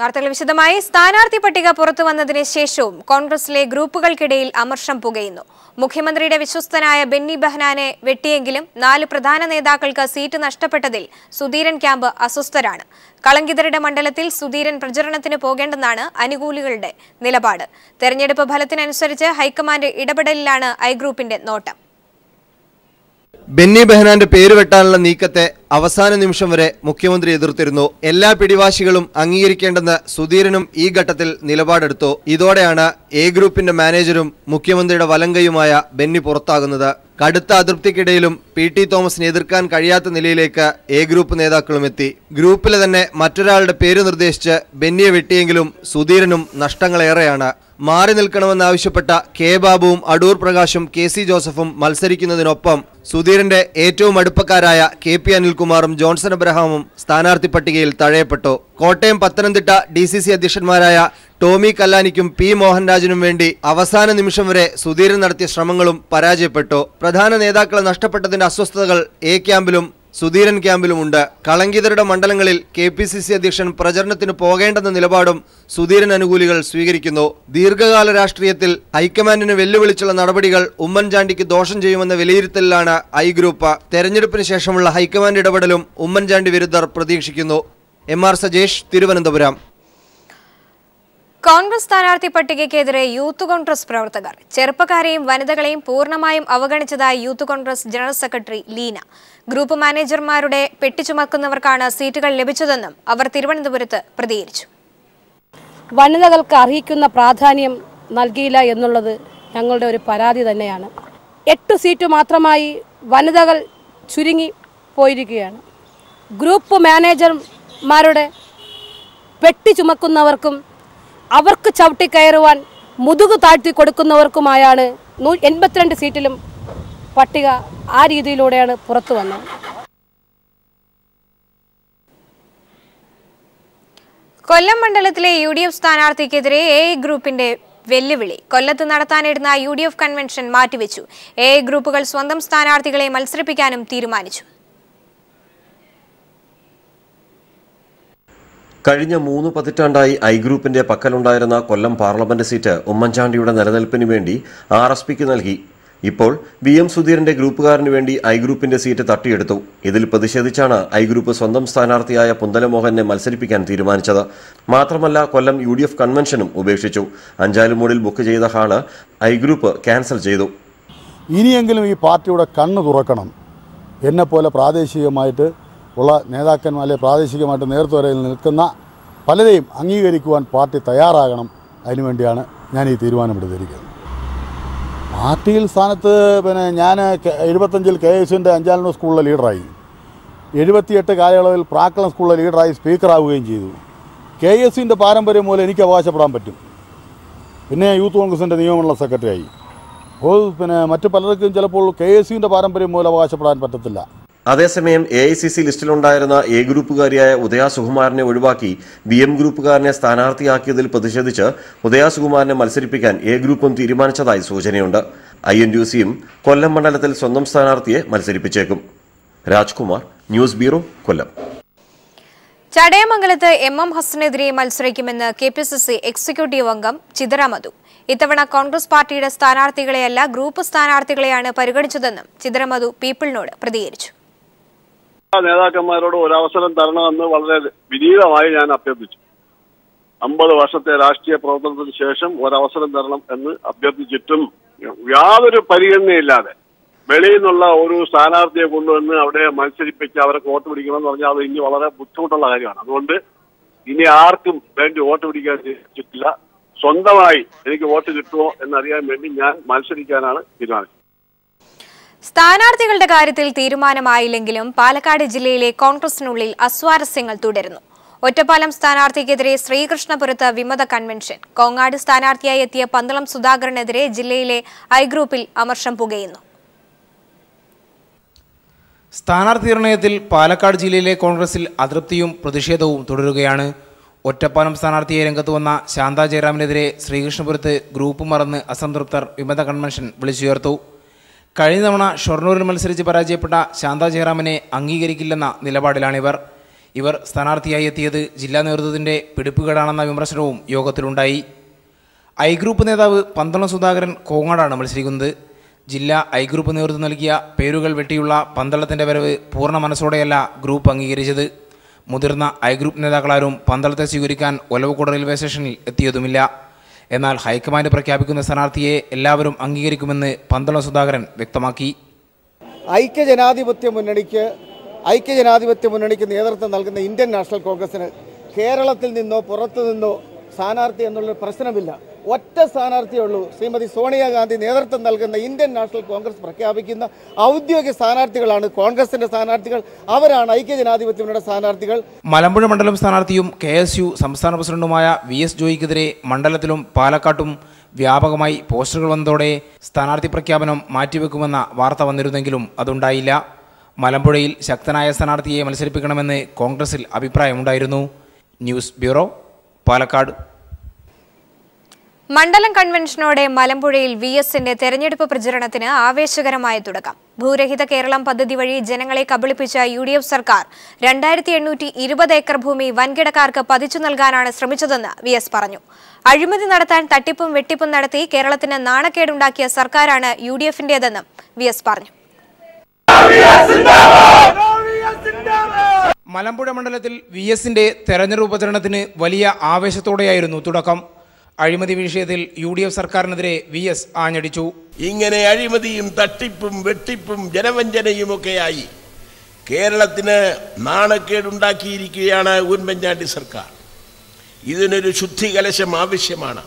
വാർത്തകൾ വിശദമായി സ്ഥാനാർത്ഥി പട്ടിക പുറത്തു വന്നതിന് ശേഷവും കോൺഗ്രസിലെ ഗ്രൂപ്പുകൾക്കിടയിൽ അമർഷം പുകയുന്നു മുഖ്യമന്ത്രിയുടെ വിശ്വസ്തനായ ബെന്നി ബഹനാനെ വെട്ടിയെങ്കിലും നാല് പ്രധാന നേതാക്കൾക്ക് സീറ്റ് നഷ്ടപ്പെട്ടതിൽ സുധീരൻ ക്യാമ്പ് അസ്വസ്ഥരാണ് കളങ്കിതരുടെ മണ്ഡലത്തിൽ സുധീരൻ പ്രചരണത്തിന് പോകേണ്ടെന്നാണ് അനുകൂലികളുടെ നിലപാട് തെരഞ്ഞെടുപ്പ് ഫലത്തിനനുസരിച്ച് ഹൈക്കമാൻഡ് ഇടപെടലിലാണ് ഐ ഗ്രൂപ്പിന്റെ നോട്ടം ബെന്നി ബെഹനാന്റെ പേര് വെട്ടാനുള്ള നീക്കത്തെ അവസാന നിമിഷം വരെ മുഖ്യമന്ത്രി എതിർത്തിരുന്നു എല്ലാ പിടിവാശികളും അംഗീകരിക്കേണ്ടെന്ന് സുധീരനും ഈ ഘട്ടത്തിൽ നിലപാടെടുത്തു ഇതോടെയാണ് എ ഗ്രൂപ്പിന്റെ മാനേജരും മുഖ്യമന്ത്രിയുടെ വലങ്കയുമായ ബെന്നി പുറത്താകുന്നത് കടുത്ത അതൃപ്തിക്കിടയിലും പി ടി തോമസിനെ എതിർക്കാൻ കഴിയാത്ത നിലയിലേക്ക് എ ഗ്രൂപ്പ് നേതാക്കളും എത്തി ഗ്രൂപ്പിലെ തന്നെ മറ്റൊരാളുടെ പേര് നിർദ്ദേശിച്ച് ബെന്നിയെ വെട്ടിയെങ്കിലും സുധീരനും നഷ്ടങ്ങളേറെയാണ് മാറി നിൽക്കണമെന്നാവശ്യപ്പെട്ട കെ ബാബുവും അടൂർ പ്രകാശും കെ സി ജോസഫും മത്സരിക്കുന്നതിനൊപ്പം സുധീരന്റെ ഏറ്റവും അടുപ്പക്കാരായ കെ പി അനിൽകുമാറും ജോൺസൺ അബ്രഹാമും സ്ഥാനാർത്ഥി പട്ടികയിൽ തഴയപ്പെട്ടു Kottayam Pathanamthitta D C C അധ്യക്ഷന്മാരായ ടോമി കല്ലാനിക്കും പി മോഹൻരാജിനും വേണ്ടി അവസാന നിമിഷം വരെ സുധീരൻ നടത്തിയ ശ്രമങ്ങളും പരാജയപ്പെട്ടു പ്രധാന നേതാക്കളെ നഷ്ടപ്പെട്ടതിന്റെ അസ്വസ്ഥതകൾ എ ക്യാമ്പിലും സുധീരൻ ക്യാമ്പിലുമുണ്ട് കളങ്കിതരുടെ മണ്ഡലങ്ങളിൽ കെ പി സി സി അധ്യക്ഷൻ പ്രചരണത്തിന് പോകേണ്ടെന്ന നിലപാടും സുധീരൻ അനുകൂലികൾ സ്വീകരിക്കുന്നു ദീർഘകാല രാഷ്ട്രീയത്തിൽ ഹൈക്കമാൻഡിന് വെല്ലുവിളിച്ചുള്ള നടപടികൾ ഉമ്മൻചാണ്ടിക്ക് ദോഷം ചെയ്യുമെന്ന വിലയിരുത്തലിലാണ് ഐ ഗ്രൂപ്പ് തെരഞ്ഞെടുപ്പിന് ശേഷമുള്ള ഹൈക്കമാൻഡ് ഇടപെടലും ഉമ്മൻചാണ്ടി വിരുദ്ധർ പ്രതീക്ഷിക്കുന്നു എം ആർ സജേഷ് തിരുവനന്തപുരം കോൺഗ്രസ് സ്ഥാനാർത്ഥി പട്ടികയ്ക്കെതിരെ യൂത്ത് കോൺഗ്രസ് പ്രവർത്തകർ ചെറുപ്പക്കാരെയും വനിതകളെയും പൂർണ്ണമായും അവഗണിച്ചതായി youth Congress general secretary Leena group മാനേജർമാരുടെ പെട്ടിച്ചുമക്കുന്നവർക്കാണ് സീറ്റുകൾ ലഭിച്ചതെന്നും അവർ തിരുവനന്തപുരത്ത് പ്രതികരിച്ചു വനിതകൾക്ക് അർഹിക്കുന്ന പ്രാധാന്യം നൽകിയില്ല എന്നുള്ളത് ഞങ്ങളുടെ ഒരു പരാതി തന്നെയാണ് എട്ട് സീറ്റ് മാത്രമായി വനിതകൾ ചുരുങ്ങി പോയിരിക്കുകയാണ് ഗ്രൂപ്പ് മാനേജർമാരുടെ പെട്ടിച്ചുമക്കുന്നവർക്കും അവർക്ക് ചവിട്ടിക്കയറുവാൻ മുതുക് താഴ്ത്തി കൊടുക്കുന്നവർക്കുമായാണ് നൂ എൺപത്തിരണ്ട് സീറ്റിലും പട്ടിക ആ രീതിയിലൂടെയാണ് പുറത്തു വന്നത് കൊല്ലം മണ്ഡലത്തിലെ യു ഡി എഫ് സ്ഥാനാർത്ഥിക്കെതിരെ എ ഗ്രൂപ്പിന്റെ വെല്ലുവിളി കൊല്ലത്ത് നടത്താനിരുന്ന യു ഡി എഫ് കൺവെൻഷൻ മാറ്റിവെച്ചു എ ഗ്രൂപ്പുകൾ സ്വന്തം സ്ഥാനാർത്ഥികളെ മത്സരിപ്പിക്കാനും തീരുമാനിച്ചു കഴിഞ്ഞ മൂന്ന് പതിറ്റാണ്ടായി ഐ ഗ്രൂപ്പിന്റെ പക്കലുണ്ടായിരുന്ന കൊല്ലം പാർലമെന്റ് സീറ്റ് ഉമ്മൻചാണ്ടിയുടെ നിലനിൽപ്പിന് വേണ്ടി ആർ എസ് പിക്ക് നൽകി ഇപ്പോൾ വി എം സുധീരന്റെ ഗ്രൂപ്പുകാരന് വേണ്ടി ഐ ഗ്രൂപ്പിന്റെ സീറ്റ് തട്ടിയെടുത്തു ഇതിൽ പ്രതിഷേധിച്ചാണ് ഐ ഗ്രൂപ്പ് സ്വന്തം സ്ഥാനാർത്ഥിയായ പുന്തലമോഹനെ മത്സരിപ്പിക്കാൻ തീരുമാനിച്ചത് മാത്രമല്ല കൊല്ലം യു കൺവെൻഷനും ഉപേക്ഷിച്ചു അഞ്ചാലുമൂടിൽ ബുക്ക് ചെയ്ത ഹാള് ഐ ഗ്രൂപ്പ് ക്യാൻസൽ ചെയ്തു ഇനിയെങ്കിലും ഈ പാർട്ടിയുടെ കണ്ണ് തുറക്കണം പോലെ പ്രാദേശികമായിട്ട് ഉള്ള നേതാക്കന്മാർ അല്ലെങ്കിൽ പ്രാദേശികമായിട്ട് നേതൃത്വരയിൽ നിൽക്കുന്ന പലരെയും അംഗീകരിക്കുവാൻ പാർട്ടി തയ്യാറാകണം അതിനുവേണ്ടിയാണ് ഞാൻ ഈ തീരുമാനമെടുത്തിരിക്കുന്നത് പാർട്ടിയിൽ സ്ഥാനത്ത് പിന്നെ ഞാൻ എഴുപത്തഞ്ചിൽ കെ എസിൻ്റെ അഞ്ചാലോ സ്കൂളിലെ ലീഡറായി എഴുപത്തിയെട്ട് കാലയളവിൽ പ്രാക്കളം സ്കൂളിലെ ലീഡറായി സ്പീക്കറാവുകയും ചെയ്തു കെ എസ് സിൻ്റെ പാരമ്പര്യം മൂലം എനിക്ക് അവകാശപ്പെടാൻ പറ്റും പിന്നെ യൂത്ത് കോൺഗ്രസിൻ്റെ നിയമമണ്ഡല സെക്രട്ടറിയായി അപ്പോൾ പിന്നെ മറ്റു പലർക്കും ചിലപ്പോൾ കെ എസ് സിൻ്റെ പാരമ്പര്യം മൂലം അവകാശപ്പെടാൻ പറ്റത്തില്ല അതേസമയം എ ഐ സി സി ലിസ്റ്റിലുണ്ടായിരുന്ന എ ഗ്രൂപ്പുകാരിയായ ഉദയ ഒഴിവാക്കി ബി എം ഗ്രൂപ്പുകാരനെ സ്ഥാനാർത്ഥിയാക്കിയതിൽ പ്രതിഷേധിച്ച് ഉദയ മത്സരിപ്പിക്കാൻ എ ഗ്രൂപ്പും തീരുമാനിച്ചതായി സൂചനയുണ്ട് ഐ എൻ യു സിയും കൊല്ലം മണ്ഡലത്തിൽ സ്വന്തം സ്ഥാനാർത്ഥിയെ മത്സരിപ്പിച്ചേക്കും രാജ്കുമാർ ന്യൂസ് ബ്യൂറോ കൊല്ലം ചടയമംഗലത്ത് എം എം ഹസനെതിരെ മത്സരിക്കുമെന്ന് K P C C executive അംഗം ചിദരാമധു ഇത്തവണ കോൺഗ്രസ് പാർട്ടിയുടെ സ്ഥാനാർത്ഥികളെയല്ല ഗ്രൂപ്പ് സ്ഥാനാർത്ഥികളെയാണ് പരിഗണിച്ചതെന്നും ചിദരാമധു പീപ്പിളിനോട് പ്രതികരിച്ചു നേതാക്കന്മാരോട് ഒരവസരം തരണമെന്ന് വളരെ വിനീതമായി ഞാൻ അഭ്യർത്ഥിച്ചു അമ്പത് വർഷത്തെ രാഷ്ട്രീയ പ്രവർത്തനത്തിന് ശേഷം ഒരവസരം തരണം എന്ന് അഭ്യർത്ഥിച്ചിട്ടും യാതൊരു പരിഗണനയില്ലാതെ വെളിയിൽ നിന്നുള്ള ഒരു സ്ഥാനാർത്ഥിയെ കൊണ്ടുവന്ന് അവിടെ മത്സരിപ്പിച്ച് അവരെ വോട്ട് പിടിക്കണമെന്ന് പറഞ്ഞാൽ അത് ഇനി വളരെ ബുദ്ധിമുട്ടുള്ള കാര്യമാണ് അതുകൊണ്ട് ഇനി ആർക്കും വേണ്ടി വോട്ട് പിടിക്കാൻ ചിട്ടില്ല സ്വന്തമായി എനിക്ക് വോട്ട് കിട്ടുമോ എന്നറിയാൻ വേണ്ടി ഞാൻ മത്സരിക്കാനാണ് തീരുമാനിച്ചത് സ്ഥാനാർത്ഥികളുടെ കാര്യത്തിൽ തീരുമാനമായില്ലെങ്കിലും പാലക്കാട് ജില്ലയിലെ കോൺഗ്രസിനുള്ളിൽ അസ്വാരസ്യങ്ങൾ തുടരുന്നു ഒറ്റപ്പാലം സ്ഥാനാർത്ഥിക്കെതിരെ ശ്രീകൃഷ്ണപുരത്ത് വിമത കൺവെൻഷൻ കോങ്ങാട് സ്ഥാനാർത്ഥിയായി എത്തിയ പന്തളം സുധാകരനെതിരെ ജില്ലയിലെ ഐ ഗ്രൂപ്പിൽ അമർഷം പുകയുന്നു സ്ഥാനാർത്ഥി നിർണയത്തിൽ പാലക്കാട് ജില്ലയിലെ കോൺഗ്രസിൽ അതൃപ്തിയും പ്രതിഷേധവും തുടരുകയാണ് ഒറ്റപ്പാലം സ്ഥാനാർത്ഥിയെ രംഗത്ത് വന്ന ശാന്ത ജയറാമിനെതിരെ ശ്രീകൃഷ്ണപുരത്ത് ഗ്രൂപ്പ് മറന്ന് അസംതൃപ്തർ വിമത കൺവെൻഷൻ വിളിച്ചുയർത്തു കഴിഞ്ഞ തവണ ഷൊർണൂരിൽ മത്സരിച്ച് പരാജയപ്പെട്ട ശാന്ത ജയറാമിനെ അംഗീകരിക്കില്ലെന്ന നിലപാടിലാണിവർ ഇവർ സ്ഥാനാർത്ഥിയായി എത്തിയത് ജില്ലാ നേതൃത്വത്തിൻ്റെ പിടിപ്പുകേടാണെന്ന വിമർശനവും യോഗത്തിലുണ്ടായി ഐ ഗ്രൂപ്പ് നേതാവ് പന്തളം സുധാകരൻ കോങ്ങാടാണ് മത്സരിക്കുന്നത് ജില്ലാ ഐ ഗ്രൂപ്പ് നേതൃത്വം നൽകിയ പേരുകൾ വെട്ടിയുള്ള പന്തളത്തിൻ്റെ വരവ് പൂർണ്ണ മനസ്സോടെയല്ല ഗ്രൂപ്പ് അംഗീകരിച്ചത് മുതിർന്ന ഐ ഗ്രൂപ്പ് നേതാക്കളാരും പന്തളത്തെ സ്വീകരിക്കാൻ ഒലവക്കോട് റെയിൽവേ സ്റ്റേഷനിൽ എത്തിയതുമില്ല എന്നാൽ ഹൈക്കമാൻഡ് പ്രഖ്യാപിക്കുന്ന സ്ഥാനാർത്ഥിയെ എല്ലാവരും അംഗീകരിക്കുമെന്ന് പന്തളം സുധാകരൻ വ്യക്തമാക്കി ഐക്യജനാധിപത്യ മുന്നണിക്ക് ഐക്യജനാധിപത്യ മുന്നണിക്ക് നേതൃത്വം നൽകുന്ന ഇന്ത്യൻ നാഷണൽ കോൺഗ്രസിന് കേരളത്തിൽ നിന്നോ പുറത്തു നിന്നോ സ്ഥാനാർത്ഥി എന്നുള്ളൊരു പ്രശ്നമില്ല ഒറ്റ സ്ഥാനാർത്ഥിയേ ഉള്ളൂ ശ്രീമതി സോണിയാഗാന്ധി നേതൃത്വം നൽകുന്ന ഇന്ത്യൻ നാഷണൽ കോൺഗ്രസ് പ്രഖ്യാപിക്കുന്ന ഔദ്യോഗിക സ്ഥാനാർത്ഥികളാണ് കോൺഗ്രസിന്റെ സ്ഥാനാർത്ഥികൾ അവരാണ് ഐക്യജനാധിപത്യങ്ങളുടെ മുന്നണിയുടെ സ്ഥാനാർത്ഥികൾ മലമ്പുഴ മണ്ഡലം സ്ഥാനാർത്ഥിയും കെ എസ് യു സംസ്ഥാന പ്രസിഡന്റുമായ വി എസ് ജോയിക്കെതിരെ മണ്ഡലത്തിലും പാലക്കാട്ടും വ്യാപകമായി പോസ്റ്ററുകൾ വന്നതോടെ സ്ഥാനാർത്ഥി പ്രഖ്യാപനം മാറ്റിവെക്കുമെന്ന വാർത്ത വന്നിരുന്നെങ്കിലും അതുണ്ടായില്ല മലമ്പുഴയിൽ ശക്തനായ സ്ഥാനാർത്ഥിയെ മത്സരിപ്പിക്കണമെന്ന് കോൺഗ്രസിൽ അഭിപ്രായമുണ്ടായിരുന്നു ന്യൂസ് ബ്യൂറോ പാലക്കാട് മണ്ഡലം കൺവെൻഷനോടെ മലമ്പുഴയിൽ വി എസിന്റെ തെരഞ്ഞെടുപ്പ് പ്രചരണത്തിന് ആവേശകരമായ തുടക്കം ഭൂരഹിത കേരളം പദ്ധതി വഴി ജനങ്ങളെ കബളിപ്പിച്ച യു ഡി എഫ് സർക്കാർ രണ്ടായിരത്തി എണ്ണൂറ്റി ഇരുപത് ഏക്കർ ഭൂമി വൻകിടക്കാർക്ക് പതിച്ചു നൽകാനാണ് ശ്രമിച്ചതെന്ന് വി എസ് പറഞ്ഞു അഴിമതി നടത്താൻ തട്ടിപ്പും വെട്ടിപ്പും നടത്തി കേരളത്തിന് നാണക്കേടുണ്ടാക്കിയ സർക്കാരാണ് യു ഡി എഫിന്റേതെന്നും വി എസ് പറഞ്ഞു മലമ്പുഴ മണ്ഡലത്തിൽ വി എസിൻ്റെ തെരഞ്ഞെടുപ്പ് ഉപചരണത്തിന് വലിയ ആവേശത്തോടെയായിരുന്നു തുടക്കം അഴിമതി വിഷയത്തിൽ യു ഡി എഫ് സർക്കാരിനെതിരെ വി എസ് ആഞ്ഞടിച്ചു ഇങ്ങനെ അഴിമതിയും തട്ടിപ്പും വെട്ടിപ്പും ജനവഞ്ചനയും ഒക്കെയായി കേരളത്തിന് നാണക്കേടുണ്ടാക്കിയിരിക്കുകയാണ് ഉമ്മൻചാണ്ടി സർക്കാർ ഇതിനൊരു ശുദ്ധി കലശം ആവശ്യമാണ്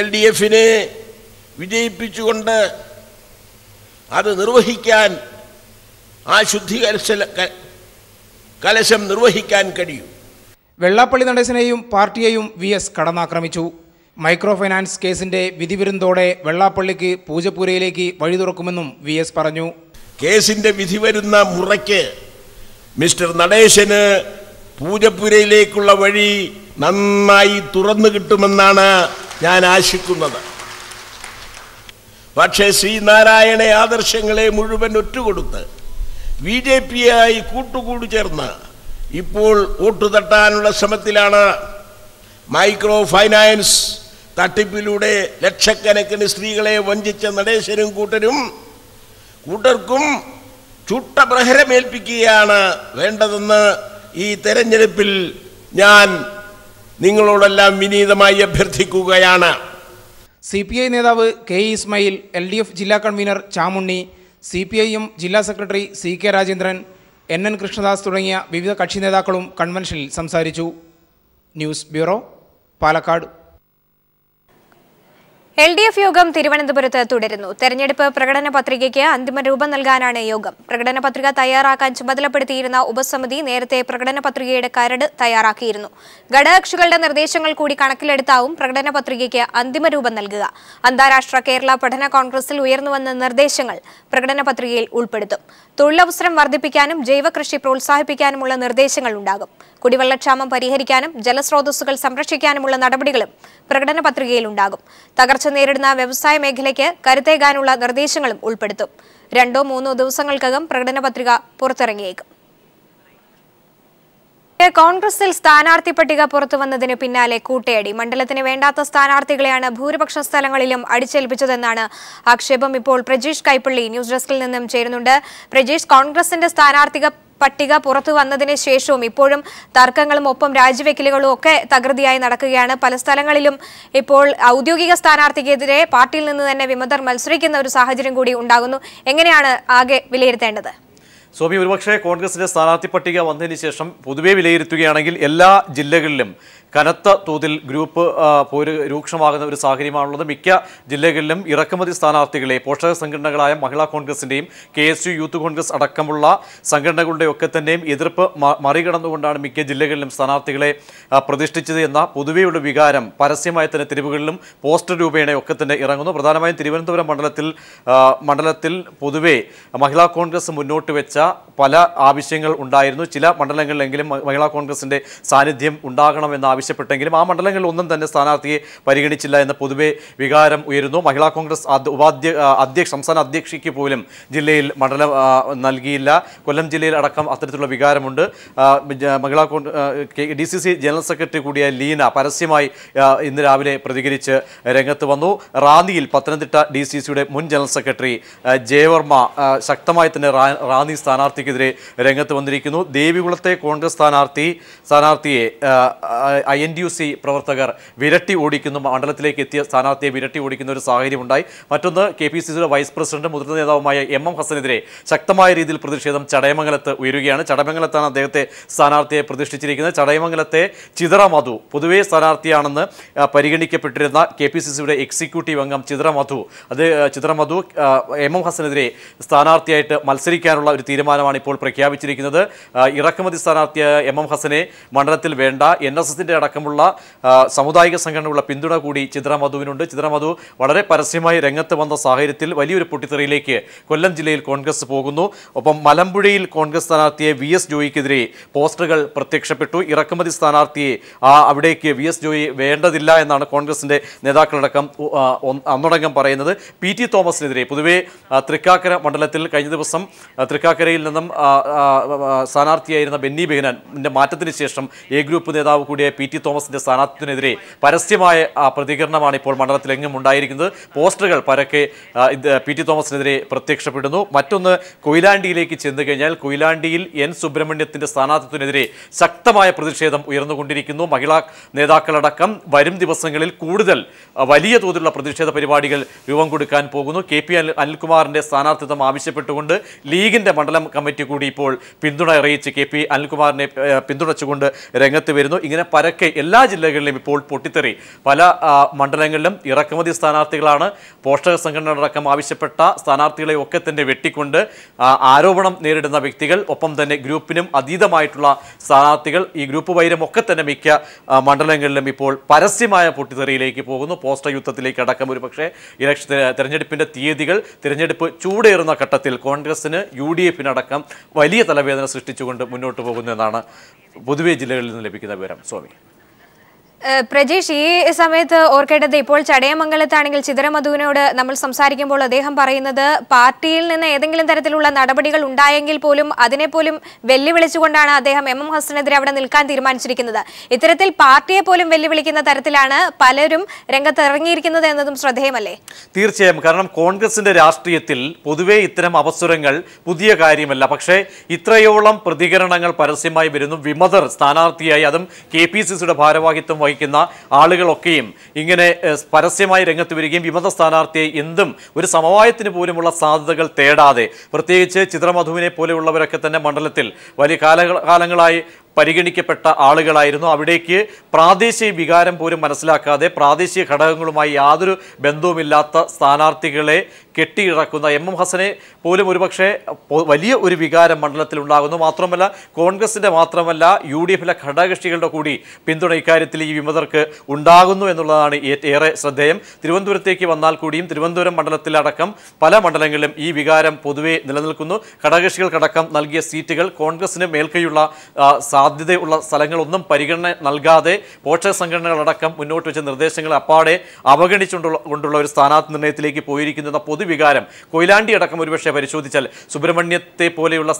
എൽ ഡി എഫിനെ വിജയിപ്പിച്ചുകൊണ്ട് അത് നിർവഹിക്കാൻ ആ ശുദ്ധി കലശ കലശം നിർവഹിക്കാൻ കഴിയൂ വെള്ളാപ്പള്ളി നടേശനെയും പാർട്ടിയെയും വി എസ് കടന്നാക്രമിച്ചു മൈക്രോ ഫൈനാൻസ് കേസിന്റെ വിധിവരുന്നതോടെ വെള്ളാപ്പള്ളിക്ക് പൂജപ്പൂരയിലേക്ക് വഴി തുറക്കുമെന്നും വി എസ് പറഞ്ഞു കേസിന്റെ വിധി വരുന്ന മുറയ്ക്ക് മിസ്റ്റർ നടേശന് പൂജപ്പുരയിലേക്കുള്ള വഴി നന്നായി തുറന്നു കിട്ടുമെന്നാണ് ഞാൻ ആശിക്കുന്നത് പക്ഷേ ശ്രീനാരായണ ആദർശങ്ങളെ മുഴുവൻ ഒറ്റുകൊടുത്ത് ബി ജെ പിയായി കൂട്ടുകൂടി ചേർന്ന് ഇപ്പോൾ വോട്ട് തട്ടാനുള്ള ശ്രമത്തിലാണ് മൈക്രോ ഫൈനാൻസ് തട്ടിപ്പിലൂടെ ലക്ഷക്കണക്കിന് സ്ത്രീകളെ വഞ്ചിച്ച നടേശനും കൂട്ടരും കൂട്ടർക്കും ചുട്ട പ്രഹരമേൽപ്പിക്കുകയാണ് വേണ്ടതെന്ന് ഈ തെരഞ്ഞെടുപ്പിൽ ഞാൻ നിങ്ങളോടെല്ലാം വിനീതമായി അഭ്യർത്ഥിക്കുകയാണ് സി പി ഐ നേതാവ് K Ismail L D F ജില്ലാ convener Chamunni C P I M ജില്ലാ സെക്രട്ടറി C K Rajendran N N Krishnadas തുടങ്ങിയ വിവിധ കക്ഷി നേതാക്കളും കൺവെൻഷനിൽ സംസാരിച്ചു news bureau Palakkad L D F യോഗം തിരുവനന്തപുരത്ത് തുടരുന്നു തെരഞ്ഞെടുപ്പ് പ്രകടന പത്രികയ്ക്ക് അന്തിമ രൂപം നൽകാനാണ് യോഗം പ്രകടന പത്രിക തയ്യാറാക്കാൻ ചുമതലപ്പെടുത്തിയിരുന്ന ഉപസമിതി നേരത്തെ പ്രകടന പത്രികയുടെ കരട് തയ്യാറാക്കിയിരുന്നു ഘടകകക്ഷികളുടെ നിർദ്ദേശങ്ങൾ കൂടി കണക്കിലെടുത്താവും പ്രകടന പത്രികയ്ക്ക് അന്തിമ രൂപം നൽകുക അന്താരാഷ്ട്ര കേരള പഠന കോൺഗ്രസിൽ ഉയർന്നുവന്ന നിർദ്ദേശങ്ങൾ പ്രകടന പത്രികയിൽ ഉൾപ്പെടുത്തും തൊഴിലവസരം വർദ്ധിപ്പിക്കാനും ജൈവകൃഷി പ്രോത്സാഹിപ്പിക്കാനുമുള്ള നിർദ്ദേശങ്ങൾ ഉണ്ടാകും കുടിവെള്ളക്ഷാമം പരിഹരിക്കാനും ജലസ്രോതസ്സുകൾ സംരക്ഷിക്കാനുമുള്ള നടപടികളും പ്രകടന പത്രികയിലുണ്ടാകും തകർച്ച നേരിടുന്ന വ്യവസായ മേഖലയ്ക്ക് കരുത്തേകാനുള്ള നിർദ്ദേശങ്ങളും ഉൾപ്പെടുത്തും രണ്ടോ മൂന്നോ ദിവസങ്ങൾക്കകം പ്രകടന പത്രിക പുറത്തിറങ്ങിയേക്കും കോൺഗ്രസിൽ സ്ഥാനാർത്ഥി പട്ടിക പുറത്തുവന്നതിന് പിന്നാലെ കൂട്ടയടി മണ്ഡലത്തിന് വേണ്ടാത്ത സ്ഥാനാർത്ഥികളെയാണ് ഭൂരിപക്ഷ സ്ഥലങ്ങളിലും അടിച്ചേൽപ്പിച്ചതെന്നാണ് ആക്ഷേപം ഇപ്പോൾ പ്രജീഷ് കൈപ്പള്ളി ന്യൂസ് ഡെസ്കിൽ നിന്നും ചേരുന്നുണ്ട് പ്രജീഷ് കോൺഗ്രസിന്റെ സ്ഥാനാർത്ഥിക പട്ടിക പുറത്തു വന്നതിന് ശേഷവും ഇപ്പോഴും തർക്കങ്ങളും ഒപ്പം രാജിവെക്കലുകളും ഒക്കെ തകൃതിയായി നടക്കുകയാണ് പല സ്ഥലങ്ങളിലും ഇപ്പോൾ ഔദ്യോഗിക സ്ഥാനാർത്ഥിക്കെതിരെ പാർട്ടിയിൽ നിന്ന് തന്നെ വിമതർ മത്സരിക്കുന്ന ഒരു സാഹചര്യം കൂടി ഉണ്ടാകുന്നു എങ്ങനെയാണ് ആകെ വിലയിരുത്തേണ്ടത് സ്വാമി ഒരുപക്ഷെ കോൺഗ്രസിൻ്റെ സ്ഥാനാർത്ഥി പട്ടിക വന്നതിന് ശേഷം പൊതുവെ വിലയിരുത്തുകയാണെങ്കിൽ എല്ലാ ജില്ലകളിലും കനത്ത തോതിൽ ഗ്രൂപ്പ് പോര് രൂക്ഷമാകുന്ന ഒരു സാഹചര്യമാണുള്ളത് മിക്ക ജില്ലകളിലും ഇറക്കുമതി സ്ഥാനാർത്ഥികളെ പോഷക സംഘടനകളായ മഹിളാ കോൺഗ്രസിൻ്റെയും K S U youth Congress അടക്കമുള്ള സംഘടനകളുടെയൊക്കെ തന്നെയും എതിർപ്പ് മറികടന്നുകൊണ്ടാണ് മിക്ക ജില്ലകളിലും സ്ഥാനാർത്ഥികളെ പ്രതിഷ്ഠിച്ചത് എന്ന പൊതുവെയുള്ള വികാരം പരസ്യമായി തന്നെ തെരുവുകളിലും പോസ്റ്റർ രൂപേണയൊക്കെ തന്നെ ഇറങ്ങുന്നു പ്രധാനമായും തിരുവനന്തപുരം മണ്ഡലത്തിൽ മണ്ഡലത്തിൽ പൊതുവെ മഹിളാ കോൺഗ്രസ് മുന്നോട്ട് വെച്ച പല ആവശ്യങ്ങൾ ഉണ്ടായിരുന്നു ചില മണ്ഡലങ്ങളിലെങ്കിലും മഹിളാ കോൺഗ്രസിൻ്റെ സാന്നിധ്യം ഉണ്ടാകണമെന്ന ആവശ്യപ്പെട്ടെങ്കിലും ആ മണ്ഡലങ്ങളിൽ ഒന്നും തന്നെ സ്ഥാനാർത്ഥിയെ പരിഗണിച്ചില്ല എന്ന പൊതുവെ വികാരം ഉയരുന്നു മഹിളാ കോൺഗ്രസ് ഉപാധ്യ അധ്യക്ഷ സംസ്ഥാന അധ്യക്ഷയ്ക്ക് പോലും ജില്ലയിൽ മണ്ഡലം നൽകിയില്ല കൊല്ലം ജില്ലയിൽ അടക്കം അത്തരത്തിലുള്ള വികാരമുണ്ട് മഹിളാ D C C general secretary കൂടിയായ ലീന പരസ്യമായി ഇന്ന് രാവിലെ പ്രതികരിച്ച് രംഗത്ത് വന്നു റാന്നിയിൽ പത്തനംതിട്ട ഡി സി സിയുടെ മുൻ ജനറൽ സെക്രട്ടറി ജയവർമ്മ ശക്തമായി തന്നെ റാന്നി സ്ഥാനാർത്ഥിക്കെതിരെ രംഗത്ത് വന്നിരിക്കുന്നു ദേവികുളത്തെ കോൺഗ്രസ് സ്ഥാനാർത്ഥി സ്ഥാനാർത്ഥിയെ I N D U C പ്രവർത്തകർ വിരട്ടി ഓടിക്കുന്നു മണ്ഡലത്തിലേക്ക് എത്തിയ സ്ഥാനാർത്ഥിയെ വിരട്ടി ഓടിക്കുന്ന ഒരു സാഹചര്യമുണ്ടായി മറ്റൊന്ന് കെ പി സി സിയുടെ വൈസ് പ്രസിഡന്റ് മുതിർന്ന നേതാവുമായ എം എം ഹസനെതിരെ ശക്തമായ രീതിയിൽ പ്രതിഷേധം ചടയമംഗലത്ത് ഉയരുകയാണ് ചടയമംഗലത്താണ് അദ്ദേഹത്തെ സ്ഥാനാർത്ഥിയെ പ്രതിഷ്ഠിച്ചിരിക്കുന്നത് ചടയമംഗലത്തെ ചിത്ര മധു പൊതുവെ സ്ഥാനാർത്ഥിയാണെന്ന് പരിഗണിക്കപ്പെട്ടിരുന്ന കെ പി സി സിയുടെ എക്സിക്യൂട്ടീവ് അംഗം ചിത്ര മധു അത് ചിത്ര മധു എം എം ഹസനെതിരെ സ്ഥാനാർത്ഥിയായിട്ട് മത്സരിക്കാനുള്ള ഒരു തീരുമാനമാണ് ഇപ്പോൾ പ്രഖ്യാപിച്ചിരിക്കുന്നത് ഇറക്കുമതി സ്ഥാനാർത്ഥിയായ എം എം ഹസനെ മണ്ഡലത്തിൽ വേണ്ട എൻ എസ് എസിൻ്റെ അടക്കമുള്ള സമുദായിക സംഘടനയുള്ള പിന്തുണ കൂടി ചിത്രമധുവിനുണ്ട് ചിത്രമധു വളരെ പരസ്യമായി രംഗത്ത് വന്ന സാഹചര്യത്തിൽ വലിയൊരു പൊട്ടിത്തെറിയിലേക്ക് കൊല്ലം ജില്ലയിൽ കോൺഗ്രസ് പോകുന്നു ഒപ്പം മലമ്പുഴയിൽ കോൺഗ്രസ് സ്ഥാനാർത്ഥിയെ വി എസ് ജോയിക്കെതിരെ പോസ്റ്ററുകൾ പ്രത്യക്ഷപ്പെട്ടു ഇറക്കുമതി സ്ഥാനാർത്ഥിയെ ആ അവിടേക്ക് വി എസ് ജോയി വേണ്ടതില്ല എന്നാണ് കോൺഗ്രസിൻ്റെ നേതാക്കളടക്കം അന്നടങ്കം പറയുന്നത് പി ടി തോമസിനെതിരെ പൊതുവെ തൃക്കാക്കര മണ്ഡലത്തിൽ കഴിഞ്ഞ ദിവസം തൃക്കാക്കരയിൽ നിന്നും സ്ഥാനാർത്ഥിയായിരുന്ന ബെന്നി ബെഹനാൻ മാറ്റത്തിന് ശേഷം എ ഗ്രൂപ്പ് നേതാവ് കൂടിയ പി ടി തോമസിന്റെ സ്ഥാനാർത്ഥിത്വത്തിനെതിരെ പരസ്യമായ പ്രതികരണമാണ് ഇപ്പോൾ മണ്ഡലത്തിലെങ്ങും ഉണ്ടായിരിക്കുന്നത് പോസ്റ്ററുകൾ പരക്കെ പി ടി തോമസിനെതിരെ പ്രത്യക്ഷപ്പെടുന്നു മറ്റൊന്ന് കൊയിലാണ്ടിയിലേക്ക് ചെന്നു കഴിഞ്ഞാൽ കൊയിലാണ്ടിയിൽ എൻ സുബ്രഹ്മണ്യത്തിന്റെ സ്ഥാനാർത്ഥിത്വത്തിനെതിരെ ശക്തമായ പ്രതിഷേധം ഉയർന്നുകൊണ്ടിരിക്കുന്നു മഹിളാ നേതാക്കളടക്കം വരും ദിവസങ്ങളിൽ കൂടുതൽ വലിയ തോതിലുള്ള പ്രതിഷേധ പരിപാടികൾ രൂപം കൊടുക്കാൻ പോകുന്നു കെ പി അനിൽകുമാറിന്റെ സ്ഥാനാർത്ഥിത്വം ആവശ്യപ്പെട്ടുകൊണ്ട് ലീഗിന്റെ മണ്ഡലം കമ്മിറ്റി കൂടി ഇപ്പോൾ പിന്തുണ അറിയിച്ച് കെ പി അനിൽകുമാറിനെ പിന്തുണച്ചുകൊണ്ട് രംഗത്ത് വരുന്നു ഇങ്ങനെ പരക്കെ ഒക്കെ എല്ലാ ജില്ലകളിലും ഇപ്പോൾ പൊട്ടിത്തെറി പല മണ്ഡലങ്ങളിലും ഇറക്കുമതി സ്ഥാനാർത്ഥികളാണ് പോഷക സംഘടനകളടക്കം ആവശ്യപ്പെട്ട സ്ഥാനാർത്ഥികളെ ഒക്കെ തന്നെ വെട്ടിക്കൊണ്ട് ആരോപണം നേരിടുന്ന വ്യക്തികൾ ഒപ്പം തന്നെ ഗ്രൂപ്പിനും അതീതമായിട്ടുള്ള സ്ഥാനാർത്ഥികൾ ഈ ഗ്രൂപ്പ് വൈരം ഒക്കെ തന്നെ മിക്ക മണ്ഡലങ്ങളിലും ഇപ്പോൾ പരസ്യമായ പൊട്ടിത്തെറിയിലേക്ക് പോകുന്നു പോസ്റ്റർ യുദ്ധത്തിലേക്ക് അടക്കം ഒരു പക്ഷേ ഇലക്ഷൻ തെരഞ്ഞെടുപ്പിൻ്റെ തീയതികൾ തിരഞ്ഞെടുപ്പ് ചൂടേറുന്ന ഘട്ടത്തിൽ കോൺഗ്രസിന് യു ഡി എഫിനടക്കം വലിയ തലവേദന സൃഷ്ടിച്ചുകൊണ്ട് മുന്നോട്ട് പോകുന്നു എന്നാണ് പൊതുവേ ജില്ലകളിൽ നിന്ന് ലഭിക്കുന്ന വിവരം സ്വാമി പ്രജേഷ് ഈ സമയത്ത് ഓർക്കേണ്ടത് ഇപ്പോൾ ചടയമംഗലത്താണെങ്കിൽ ചിതരമധുവിനോട് നമ്മൾ സംസാരിക്കുമ്പോൾ അദ്ദേഹം പറയുന്നത് പാർട്ടിയിൽ നിന്ന് ഏതെങ്കിലും തരത്തിലുള്ള നടപടികൾ ഉണ്ടായെങ്കിൽ പോലും അതിനെപ്പോലും വെല്ലുവിളിച്ചുകൊണ്ടാണ് അദ്ദേഹം എം എം ഹസനെതിരെ അവിടെ നിൽക്കാൻ തീരുമാനിച്ചിരിക്കുന്നത് ഇത്തരത്തിൽ പാർട്ടിയെ പോലും വെല്ലുവിളിക്കുന്ന തരത്തിലാണ് പലരും രംഗത്തിറങ്ങിയിരിക്കുന്നത് എന്നതും ശ്രദ്ധേയമല്ലേ തീർച്ചയായും കാരണം കോൺഗ്രസിന്റെ രാഷ്ട്രീയത്തിൽ പൊതുവെ ഇത്തരം അവസരങ്ങൾ പുതിയ കാര്യമല്ല പക്ഷേ ഇത്രയോളം പ്രതികരണങ്ങൾ പരസ്യമായി വരുന്നു വിമതർ സ്ഥാനാർത്ഥിയായി അതും കെ പി സി സിയുടെ ഭാരവാഹിത്വം വഹിക്കുന്ന ആളുകളൊക്കെയും ഇങ്ങനെ പരസ്യമായി രംഗത്ത് വരികയും വിമത സ്ഥാനാർത്ഥിയെ എന്തും ഒരു സമവായത്തിന് പോലുമുള്ള സാധ്യതകൾ തേടാതെ പ്രത്യേകിച്ച് ചിത്രമധുവിനെ പോലെയുള്ളവരൊക്കെ തന്നെ മണ്ഡലത്തിൽ വലിയ കാലകാലങ്ങളായി പരിഗണിക്കപ്പെട്ട ആളുകളായിരുന്നു അവിടേക്ക് പ്രാദേശിക വികാരം പോലും മനസ്സിലാക്കാതെ പ്രാദേശിക ഘടകങ്ങളുമായി യാതൊരു ബന്ധവുമില്ലാത്ത സ്ഥാനാർത്ഥികളെ കെട്ടിയിറക്കുന്ന എം എം ഹസനെ പോലും ഒരുപക്ഷെ വലിയ ഒരു വികാരം മണ്ഡലത്തിൽ ഉണ്ടാകുന്നു മാത്രമല്ല കോൺഗ്രസിൻ്റെ മാത്രമല്ല യു ഡി എഫിലെ ഘടകകക്ഷികളുടെ കൂടി പിന്തുണ ഇക്കാര്യത്തിൽ ഈ വിമതർക്ക് ഉണ്ടാകുന്നു എന്നുള്ളതാണ് ഏറെ ശ്രദ്ധേയം തിരുവനന്തപുരത്തേക്ക് വന്നാൽ കൂടിയും തിരുവനന്തപുരം മണ്ഡലത്തിലടക്കം പല മണ്ഡലങ്ങളിലും ഈ വികാരം പൊതുവെ നിലനിൽക്കുന്നു ഘടകകക്ഷികൾക്കടക്കം നൽകിയ സീറ്റുകൾ കോൺഗ്രസിന് മേൽക്കൈയുള്ള സാധ്യതയുള്ള സ്ഥലങ്ങളൊന്നും പരിഗണന നൽകാതെ പോഷക സംഘടനകളടക്കം മുന്നോട്ട് വെച്ച നിർദ്ദേശങ്ങൾ അപ്പാടെ അവഗണിച്ചുകൊണ്ടുള്ള കൊണ്ടുള്ള ഒരു സ്ഥാനാർത്ഥി നിർണയത്തിലേക്ക് പോയിരിക്കുന്നു എന്ന പൊതുവികാരം കൊയിലാണ്ടി അടക്കം ഒരുപക്ഷെ പരിശോധിച്ചാൽ സുബ്രഹ്മണ്യത്തെ പോലെയുള്ള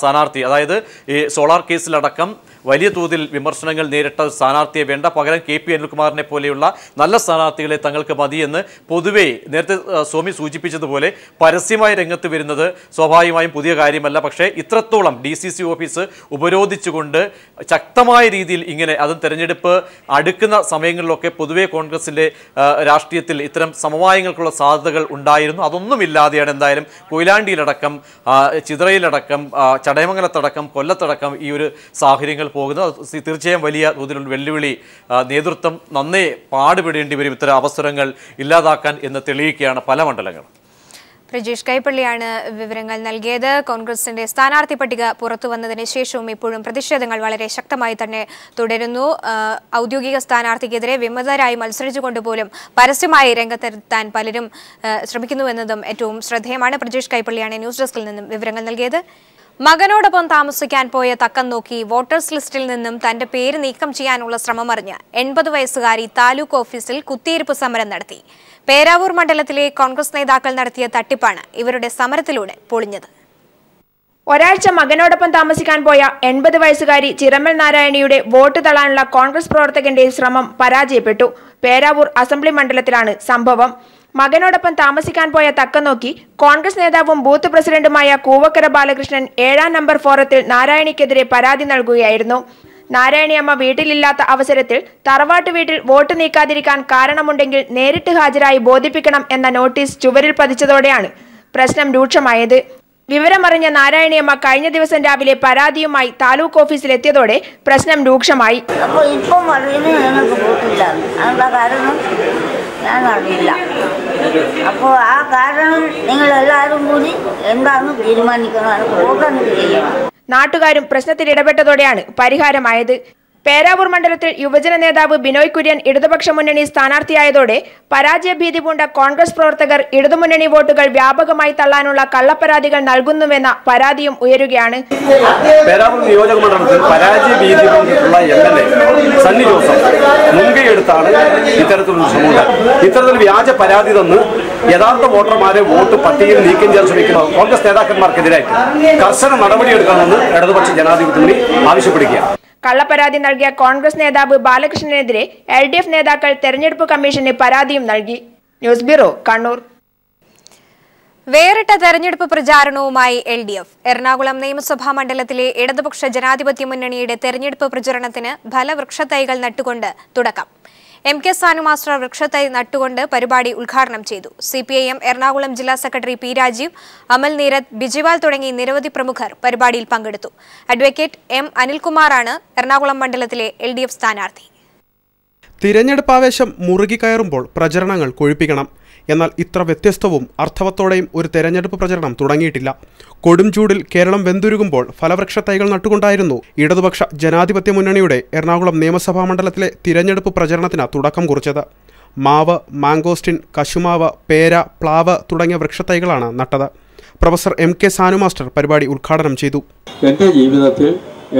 സ്ഥാനാർത്ഥി അതായത് ഈ സോളാർ കേസിലടക്കം വലിയ തോതിൽ വിമർശനങ്ങൾ നേരിട്ട സ്ഥാനാർത്ഥിയെ വേണ്ട പകരം കെ പി അനിൽകുമാറിനെ പോലെയുള്ള നല്ല സ്ഥാനാർത്ഥികളെ തങ്ങൾക്ക് മതിയെന്ന് പൊതുവേ നേരത്തെ സ്വാമി സൂചിപ്പിച്ചതുപോലെ പരസ്യമായി രംഗത്ത് വരുന്നത് സ്വാഭാവികമായും പുതിയ കാര്യമല്ല പക്ഷേ ഇത്രത്തോളം ഡി ഓഫീസ് ഉപരോധിച്ചുകൊണ്ട് ശക്തമായ രീതിയിൽ ഇങ്ങനെ അതും തെരഞ്ഞെടുപ്പ് അടുക്കുന്ന സമയങ്ങളിലൊക്കെ പൊതുവേ കോൺഗ്രസിൻ്റെ രാഷ്ട്രീയത്തിൽ ഇത്തരം സമവായങ്ങൾക്കുള്ള സാധ്യതകൾ ഉണ്ടായിരുന്നു അതൊന്നുമില്ലാതെയാണ് എന്തായാലും കൊയിലാണ്ടിയിലടക്കം ചിതറയിലടക്കം ചടയമംഗലത്തടക്കം കൊല്ലത്തടക്കം ഈ ഒരു സാഹചര്യങ്ങൾ പോകുന്നത് തീർച്ചയായും വലിയ തോതിലുള്ള വെല്ലുവിളി നേതൃത്വം നന്നേ പാടുപെടേണ്ടി വരും ഇത്തരം അവസരങ്ങൾ ഇല്ലാതാക്കാൻ എന്ന് തെളിയിക്കുകയാണ് പല മണ്ഡലങ്ങളും രജേഷ് കൈപ്പള്ളിയാണ് വിവരങ്ങൾ നൽകിയത് കോൺഗ്രസിന്റെ സ്ഥാനാർത്ഥി പട്ടിക പുറത്തു വന്നതിന് ശേഷവും ഇപ്പോഴും പ്രതിഷേധങ്ങൾ വളരെ ശക്തമായി തന്നെ തുടരുന്നു ഔദ്യോഗിക സ്ഥാനാർത്ഥിക്കെതിരെ വിമതരായി മത്സരിച്ചുകൊണ്ട് പോലും പരസ്യമായി രംഗത്തെത്താൻ പലരും ശ്രമിക്കുന്നുവെന്നതും ഏറ്റവും ശ്രദ്ധേയമാണ് പ്രജേഷ് കൈപ്പള്ളിയാണ് ന്യൂസ് ഡെസ്കിൽ നിന്നും വിവരങ്ങൾ നൽകിയത് മകനോടൊപ്പം താമസിക്കാൻ പോയ തക്കം നോക്കി വോട്ടേഴ്സ് ലിസ്റ്റിൽ നിന്നും തന്റെ പേര് നീക്കം ചെയ്യാനുള്ള അറിഞ്ഞ് എൺപത് വയസ്സുകാരി താലൂക്ക് ഓഫീസിൽ കുത്തിയിരുപ്പ് സമരം നടത്തി പേരാവൂർ മണ്ഡലത്തിലെ കോൺഗ്രസ് നേതാക്കൾ നടത്തിയ തട്ടിപ്പാണ് ഇവരുടെ സമരത്തിലൂടെ പൊളിഞ്ഞത് ഒരാഴ്ച മകനോടൊപ്പം താമസിക്കാൻ പോയ എൺപത് വയസ്സുകാരി ചിറമൽ നാരായണിയുടെ വോട്ട് തള്ളാനുള്ള കോൺഗ്രസ് പ്രവർത്തകന്റെ ശ്രമം പരാജയപ്പെട്ടു പേരാവൂർ അസംബ്ലി മണ്ഡലത്തിലാണ് സംഭവം മകനോടൊപ്പം താമസിക്കാൻ പോയ തക്കം നോക്കി കോൺഗ്രസ് നേതാവും ബൂത്ത് പ്രസിഡന്റുമായ കൂവക്കര ബാലകൃഷ്ണൻ ഏഴാം നമ്പർ ഫോറത്തിൽ നാരായണിക്കെതിരെ പരാതി നൽകുകയായിരുന്നു നാരായണിയമ്മ വീട്ടിലില്ലാത്ത അവസരത്തിൽ തറവാട്ട് വീട്ടിൽ വോട്ട് നീക്കാതിരിക്കാൻ കാരണമുണ്ടെങ്കിൽ നേരിട്ട് ഹാജരായി ബോധിപ്പിക്കണം എന്ന നോട്ടീസ് ചുവരിൽ പതിച്ചതോടെയാണ് പ്രശ്നം രൂക്ഷമായത് വിവരമറിഞ്ഞ നാരായണിയമ്മ കഴിഞ്ഞ ദിവസം രാവിലെ പരാതിയുമായി താലൂക്ക് ഓഫീസിലെത്തിയതോടെ പ്രശ്നം രൂക്ഷമായി ഞാൻ അപ്പോൾ ആ കാരണം നിങ്ങൾ എല്ലാവരും കൂടി എന്താണെന്ന് തീരുമാനിക്കണം കൂട്ടം ചെയ്യണം നാട്ടുകാരും പ്രശ്നത്തിൽ ഇടപെട്ടതോടെയാണ് പരിഹാരമായത് പേരാവൂർ മണ്ഡലത്തിൽ യുവജന നേതാവ് ബിനോയ് കുര്യൻ ഇടതുപക്ഷ മുന്നണി സ്ഥാനാർത്ഥിയായതോടെ ഭീതി പൂണ്ട കോൺഗ്രസ് പ്രവർത്തകർ ഇടതുമുന്നണി വോട്ടുകൾ വ്യാപകമായി തള്ളാനുള്ള കള്ളപ്പരാതികൾ നൽകുന്നുവെന്ന പരാതിയും ഉയരുകയാണ് സണ്ണി ഇത്തരത്തിലുള്ള ഇത്തരത്തിൽ വ്യാജ പരാതി തന്ന് യഥാർത്ഥ വോട്ടർമാരെ വോട്ട് പട്ടികയിൽ നീക്കം ചെയ്യാൻ ശ്രമിക്കുന്ന കോൺഗ്രസ് നേതാക്കന്മാർക്കെതിരായിട്ട് കർശന നടപടിയെടുക്കണമെന്ന് ഇടതുപക്ഷ ജനാധിപത്യ മുന്നണി ആവശ്യപ്പെടുകയാണ് കള്ളപ്പരാതി നൽകിയ കോൺഗ്രസ് നേതാവ് ബാലകൃഷ്ണനെതിരെ എൽ ഡി എഫ് നേതാക്കൾ തെരഞ്ഞെടുപ്പ് കമ്മീഷന് പരാതിയും നൽകി ന്യൂസ് ബ്യൂറോ കണ്ണൂർ വേറിട്ട തെരഞ്ഞെടുപ്പ് പ്രചാരണവുമായി എൽ ഡി എഫ് എറണാകുളം നിയമസഭാ മണ്ഡലത്തിലെ ഇടതുപക്ഷ ജനാധിപത്യ മുന്നണിയുടെ തെരഞ്ഞെടുപ്പ് പ്രചരണത്തിന് ഫലവൃക്ഷത്തൈകൾ നട്ടുകൊണ്ട് തുടക്കം എം കെ സാനു മാസ്റ്റർ വൃക്ഷത്തൈ നട്ടുകൊണ്ട് പരിപാടി ഉദ്ഘാടനം ചെയ്തു സി എറണാകുളം ജില്ലാ സെക്രട്ടറി പി രാജീവ് അമൽ നീരത് ബിജിവാൾ തുടങ്ങി നിരവധി പ്രമുഖർ പരിപാടിയിൽ പങ്കെടുത്തു അഡ്വക്കേറ്റ് എം അനിൽകുമാറാണ് എറണാകുളം മണ്ഡലത്തിലെ എൽ സ്ഥാനാർത്ഥി തിരഞ്ഞെടുപ്പ് ആവേശം മുറുകി കയറുമ്പോൾ പ്രചരണങ്ങൾ കൊഴുപ്പിക്കണം എന്നാൽ ഇത്ര വ്യത്യസ്തവും അർത്ഥവത്തോടെയും ഒരു തെരഞ്ഞെടുപ്പ് പ്രചരണം തുടങ്ങിയിട്ടില്ല കൊടും ചൂടിൽ കേരളം വെന്തുരുകുമ്പോൾ ഫലവൃക്ഷ തൈകൾ നട്ടുകൊണ്ടായിരുന്നു ഇടതുപക്ഷ ജനാധിപത്യ മുന്നണിയുടെ എറണാകുളം നിയമസഭാ മണ്ഡലത്തിലെ തിരഞ്ഞെടുപ്പ് പ്രചരണത്തിന് തുടക്കം കുറിച്ചത് മാവ് മാങ്കോസ്റ്റിൻ കശുമാവ് പേര പ്ലാവ് തുടങ്ങിയ വൃക്ഷത്തൈകളാണ് നട്ടത് പ്രൊഫസർ എം കെ സാനുമാസ്റ്റർ പരിപാടി ഉദ്ഘാടനം ചെയ്തു എൻ്റെ ജീവിതത്തിൽ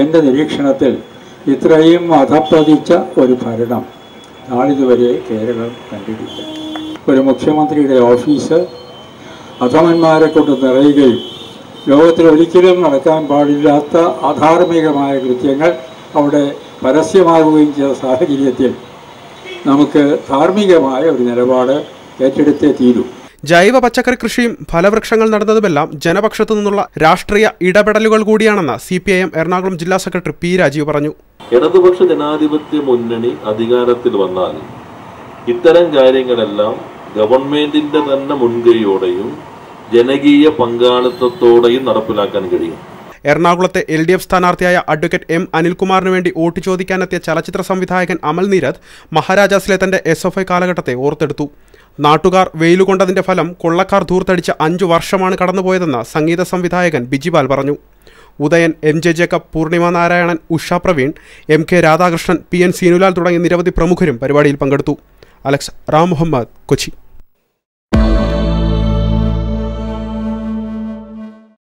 എൻ്റെ നിരീക്ഷണത്തിൽ ഇത്രയും അധപ്രതിച്ച ഒരു ഭരണം നാളിതുവരെ കേരളം കണ്ടിട്ടില്ല ഒരു മുഖ്യമന്ത്രിയുടെ ഓഫീസ് അധമന്മാരെ കൊണ്ട് നിറയുകയും ലോകത്തിൽ ഒരിക്കലും നടക്കാൻ പാടില്ലാത്ത അധാർമികമായ കൃത്യങ്ങൾ അവിടെ പരസ്യമാകുകയും ചെയ്ത സാഹചര്യത്തിൽ നമുക്ക് ധാർമ്മികമായ ഒരു നിലപാട് ഏറ്റെടുത്തേ തീരൂ ജൈവ പച്ചക്കറി കൃഷിയും ഫലവൃക്ഷങ്ങൾ നടന്നതുമെല്ലാം ജനപക്ഷത്തു നിന്നുള്ള രാഷ്ട്രീയ ഇടപെടലുകൾ കൂടിയാണെന്ന് C P I M Ernakulam ജില്ലാ സെക്രട്ടറി പി രാജീവ് പറഞ്ഞു ഇടതുപക്ഷ ജനാധിപത്യ മുന്നണി അധികാരത്തിൽ വന്നാൽ ഇത്തരം കാര്യങ്ങളെല്ലാം ഗവൺമെന്റിന്റെ തന്നെ മുൻകൈയോടെയും ജനകീയ പങ്കാളിത്തത്തോടെയും നടപ്പിലാക്കാൻ കഴിയും എറണാകുളത്തെ എൽ ഡി എഫ് സ്ഥാനാർത്ഥിയായ അഡ്വക്കേറ്റ് എം അനിൽകുമാറിന് വേണ്ടി വോട്ട് ചോദിക്കാനെത്തിയ ചലച്ചിത്ര സംവിധായകൻ അമൽ നീരത് മഹാരാജാസിലെ തന്റെ എസ് എഫ് ഐ കാലഘട്ടത്തെ ഓർത്തെടുത്തു നാട്ടുകാർ വെയിലുകൊണ്ടതിന്റെ ഫലം കൊള്ളക്കാർ ധൂർത്തടിച്ച അഞ്ചു വർഷമാണ് കടന്നുപോയതെന്ന് സംഗീത സംവിധായകൻ ബിജിപാൽ പറഞ്ഞു Udayan M J Jacob Poornima Narayanan Usha Praveen M K Radhakrishnan P N Seenulal തുടങ്ങിയ നിരവധി പ്രമുഖരും പരിപാടിയിൽ പങ്കെടുത്തു അലക്സ് റാം മുഹമ്മദ് കൊച്ചി